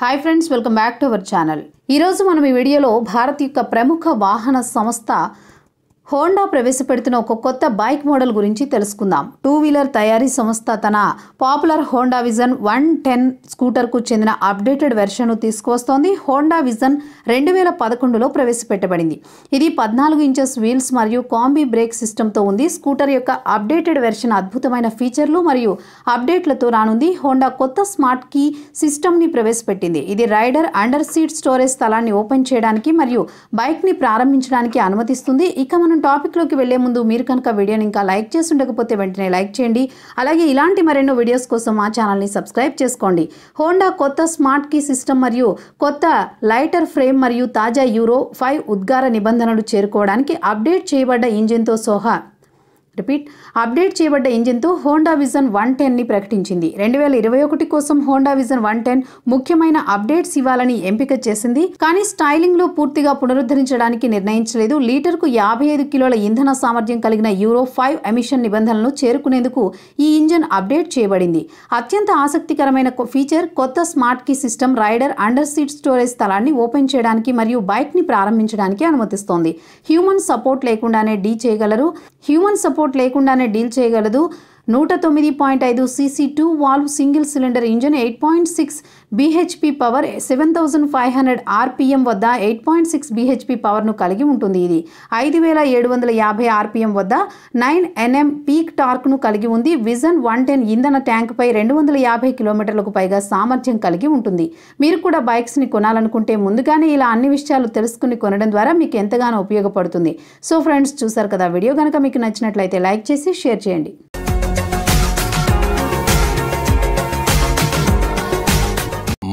hi friends welcome back to our channel ఈరోజు మనం ఈ వీడియోలో భారత్ యొక్క ప్రముఖ వాహన సంస్థ హోండా ప్రవేశపెడుతున్న ఒక కొత్త బైక్ మోడల్ గురించి తెలుసుకుందాం టూ వీలర్ తయారీ సంస్థ తన popular Honda vision one ten స్కూటర్కు చెందిన అప్డేటెడ్ వెర్షన్ను తీసుకువస్తోంది హోండా విజన్ రెండు వేల పదకొండులో ప్రవేశపెట్టబడింది ఇది పద్నాలుగు ఇంచెస్ వీల్స్ మరియు కాంబీ బ్రేక్ సిస్టంతో ఉంది స్కూటర్ యొక్క అప్డేటెడ్ వెర్షన్ అద్భుతమైన ఫీచర్లు మరియు అప్డేట్లతో రానుంది హోండా కొత్త స్మార్ట్ కీ సిస్టమ్ని ప్రవేశపెట్టింది ఇది రైడర్ అండర్ సీట్ స్టోరేజ్ స్థలాన్ని ఓపెన్ చేయడానికి మరియు బైక్ని ప్రారంభించడానికి అనుమతిస్తుంది ఇక మనం మనం టాపిక్లోకి వెళ్లే ముందు మీరు కనుక వీడియోని ఇంకా లైక్ చేసి ఉండకపోతే వెంటనే లైక్ చేయండి అలాగే ఇలాంటి మరెన్నో వీడియోస్ కోసం మా ఛానల్ని సబ్స్క్రైబ్ చేసుకోండి హోండా కొత్త స్మార్ట్ కీ సిస్టమ్ మరియు కొత్త లైటర్ ఫ్రేమ్ మరియు తాజా యూరో ఫైవ్ ఉద్గార నిబంధనలు చేరుకోవడానికి అప్డేట్ చేయబడ్డ ఇంజిన్తో సోహా రిపీట్ అప్డేట్ చేయబడ్డ ఇంజిన్తో హోండా విజన్ వన్ టెన్ని ప్రకటించింది రెండు వేల ఇరవై ఒకటి కోసం హోండా విజన్ వన్ టెన్ ముఖ్యమైన అప్డేట్స్ ఇవ్వాలని ఎంపిక చేసింది కానీ స్టైలింగ్ లో పూర్తిగా పునరుద్ధరించడానికి నిర్ణయించలేదు లీటర్కు యాభై ఐదు కిలోల ఇంధన సామర్థ్యం కలిగిన యూరో ఫైవ్ ఎమిషన్ నిబంధనలను చేరుకునేందుకు ఈ ఇంజిన్ అప్డేట్ చేయబడింది అత్యంత ఆసక్తికరమైన ఫీచర్ కొత్త smart key system rider under seat storage స్థలాన్ని ఓపెన్ చేయడానికి మరియు బైక్ ని ప్రారంభించడానికి అనుమతిస్తోంది హ్యూమన్ సపోర్ట్ లేకుండానే డీ చేయగలరు హ్యూమన్ సపోర్ట్ సపోర్ట్ లేకుండానే డీల్ చేయగలదు నూట తొమ్మిది పాయింట్ ఐదు CC two valve single cylinder engine eight point six BHP power seven thousand five hundred RPM వద్ద ఎయిట్ పాయింట్ సిక్స్ బీహెచ్పి పవర్ను కలిగి ఉంటుంది ఇది ఐదు వేల ఏడు వందల యాభై ఆర్పిఎం వద్ద నైన్ ఎన్ఎం పీక్ టార్క్ను కలిగి ఉంది విజన్ వన్ టెన్ ఇంధన ట్యాంక్పై రెండు వందల యాభై కిలోమీటర్లకు పైగా సామర్థ్యం కలిగి ఉంటుంది మీరు కూడా బైక్స్ని కొనాలనుకుంటే ముందుగానే ఇలా అన్ని విషయాలు తెలుసుకుని కొనడం ద్వారా మీకు ఎంతగానో ఉపయోగపడుతుంది సో ఫ్రెండ్స్ చూసారు కదా వీడియో కనుక మీకు నచ్చినట్లయితే లైక్ చేసి షేర్ చేయండి